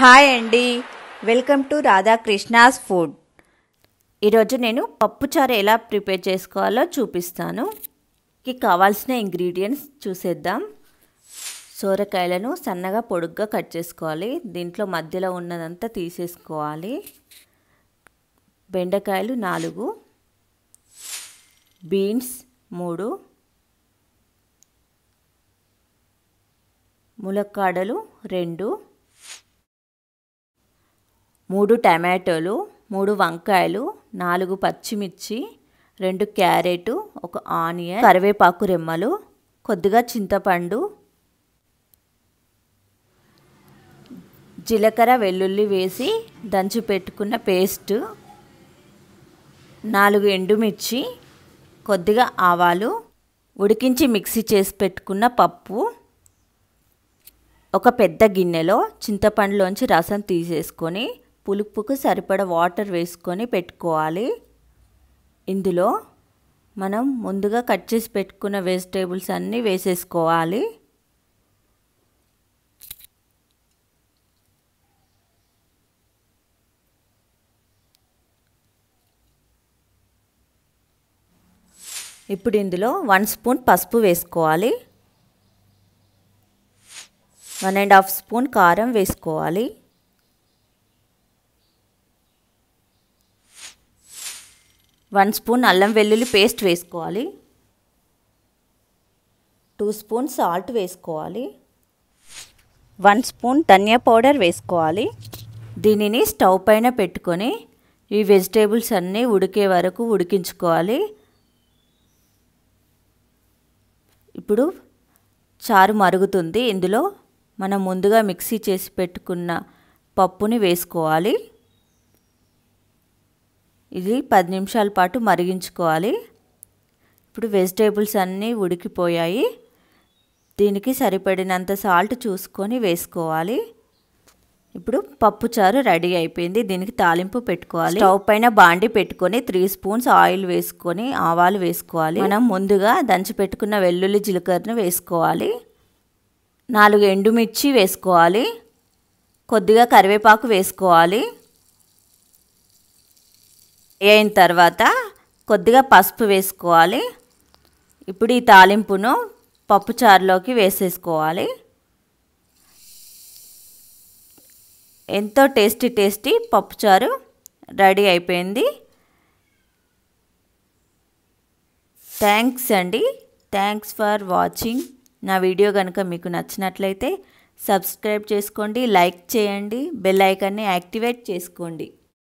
hi అండి welcome to Radhakrishna's food ఈరోజు నేను పప్పుచారు ఎలా ప్రిపేర్ చేసుకోవాలో చూపిస్తాను కావాల్సిన ఇంగ్రీడియంట్స్ చూసేద్దాం సోరకాయలను సన్నగా పొడుగ్గా కట్ చేసుకోవాలి దీంట్లో మధ్యలో ఉన్నదంతా తీసేసుకోవాలి బెండకాయలు నాలుగు బీన్స్ మూడు ములక్కాడలు రెండు మూడు టమాటోలు మూడు వంకాయలు నాలుగు పచ్చిమిర్చి రెండు క్యారెటు ఒక ఆనియన్ కరివేపాకు రెమ్మలు కొద్దిగా చింతపండు జీలకర్ర వెల్లుల్లి వేసి దంచి పెట్టుకున్న పేస్టు నాలుగు ఎండుమిర్చి కొద్దిగా ఆవాలు ఉడికించి మిక్సీ చేసి పెట్టుకున్న పప్పు ఒక పెద్ద గిన్నెలో చింతపండులోంచి రసం తీసేసుకొని పులుపుకు సరిపడ వాటర్ వేసుకొని పెట్టుకోవాలి ఇందులో మనం ముందుగా కట్ చేసి పెట్టుకున్న వెజిటేబుల్స్ అన్నీ వేసేసుకోవాలి ఇప్పుడు ఇందులో వన్ స్పూన్ పసుపు వేసుకోవాలి వన్ అండ్ హాఫ్ స్పూన్ కారం వేసుకోవాలి వన్ స్పూన్ అల్లం వెల్లుల్లి పేస్ట్ వేసుకోవాలి టూ స్పూన్ సాల్ట్ వేసుకోవాలి వన్ స్పూన్ ధనియా పౌడర్ వేసుకోవాలి దీనిని స్టవ్ పైన పెట్టుకొని ఈ వెజిటేబుల్స్ అన్నీ ఉడికే వరకు ఉడికించుకోవాలి ఇప్పుడు చారు మరుగుతుంది ఇందులో మనం ముందుగా మిక్సీ చేసి పెట్టుకున్న పప్పుని వేసుకోవాలి ఇది పది నిమిషాల పాటు మరిగించుకోవాలి ఇప్పుడు వెజిటేబుల్స్ అన్నీ ఉడికిపోయాయి దీనికి సరిపడినంత సాల్ట్ చూసుకొని వేసుకోవాలి ఇప్పుడు పప్పుచారు రెడీ అయిపోయింది దీనికి తాలింపు పెట్టుకోవాలి స్టవ్ పైన బాండి పెట్టుకొని త్రీ స్పూన్స్ ఆయిల్ వేసుకొని ఆవాలు వేసుకోవాలి మనం ముందుగా దంచి పెట్టుకున్న వెల్లుల్లి జీలకర్రను వేసుకోవాలి నాలుగు ఎండుమిర్చి వేసుకోవాలి కొద్దిగా కరివేపాకు వేసుకోవాలి అయిన తర్వాత కొద్దిగా పసుపు వేసుకోవాలి ఇప్పుడు ఈ తాలింపును పప్పుచారులోకి వేసేసుకోవాలి ఎంతో టేస్టీ టేస్టీ పప్పుచారు రెడీ అయిపోయింది థ్యాంక్స్ అండి థ్యాంక్స్ ఫర్ వాచింగ్ నా వీడియో కనుక మీకు నచ్చినట్లయితే సబ్స్క్రైబ్ చేసుకోండి లైక్ చేయండి బెల్ ఐకాన్ని యాక్టివేట్ చేసుకోండి